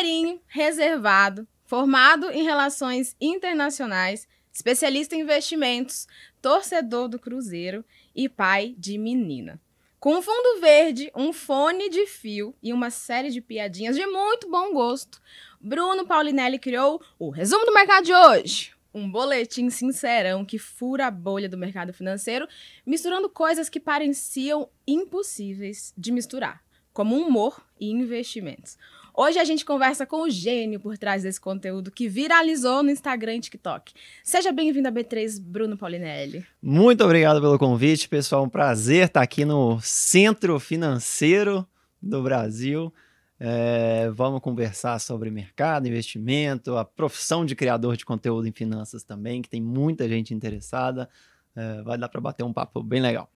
Mineirinho, reservado, formado em relações internacionais, especialista em investimentos, torcedor do Cruzeiro e pai de menina. Com um fundo verde, um fone de fio e uma série de piadinhas de muito bom gosto, Bruno Paulinelli criou o resumo do mercado de hoje. Um boletim sincerão que fura a bolha do mercado financeiro, misturando coisas que pareciam impossíveis de misturar, como humor e investimentos. Hoje a gente conversa com o gênio por trás desse conteúdo que viralizou no Instagram e TikTok. Seja bem-vindo a B3, Bruno Paulinelli. Muito obrigado pelo convite, pessoal. Um prazer estar aqui no Centro Financeiro do Brasil. É, vamos conversar sobre mercado, investimento, a profissão de criador de conteúdo em finanças também, que tem muita gente interessada. É, vai dar para bater um papo bem legal.